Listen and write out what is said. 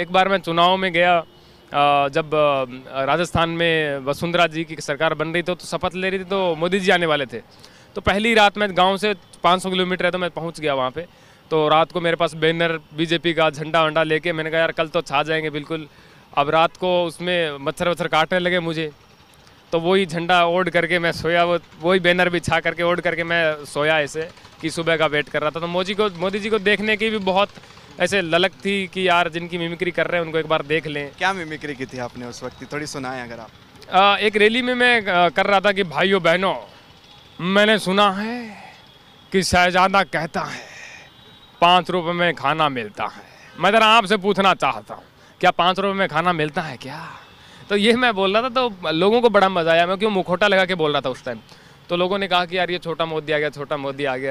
एक बार मैं चुनाव में गया जब राजस्थान में वसुंधरा जी की सरकार बन रही थी तो शपथ ले रही थी तो मोदी जी आने वाले थे तो पहली रात मैं गांव से 500 किलोमीटर है तो मैं पहुंच गया वहां पे तो रात को मेरे पास बैनर बीजेपी का झंडा वंडा लेके मैंने कहा यार कल तो छा जाएंगे बिल्कुल अब रात को उसमें मच्छर वच्छर काटने लगे मुझे तो वही झंडा ओढ़ करके मैं सोया वो वही बैनर भी छा करके ओढ़ करके मैं सोया ऐसे कि सुबह का वेट कर रहा था तो मोदी को मोदी जी को देखने की भी बहुत ऐसे ललक थी कि यार जिनकी मिमिक्री कर रहे हैं उनको एक बार देख लें क्या मिमिक्री की थी आपने उस वक्त थोड़ी सुनाएं अगर आप आ, एक रैली में मैं कर रहा था कि भाइयों बहनों मैंने सुना है कि शहजादा कहता है पाँच रुपये में खाना मिलता है मैं जरा आपसे पूछना चाहता हूँ क्या पाँच रुपये में खाना मिलता है क्या तो ये मैं बोल रहा था तो लोगों को बड़ा मज़ा आया मैं क्यों मुखोटा लगा के बोल रहा था उस टाइम तो लोगों ने कहा कि यार ये छोटा मोदी आ गया छोटा मोदी आ गया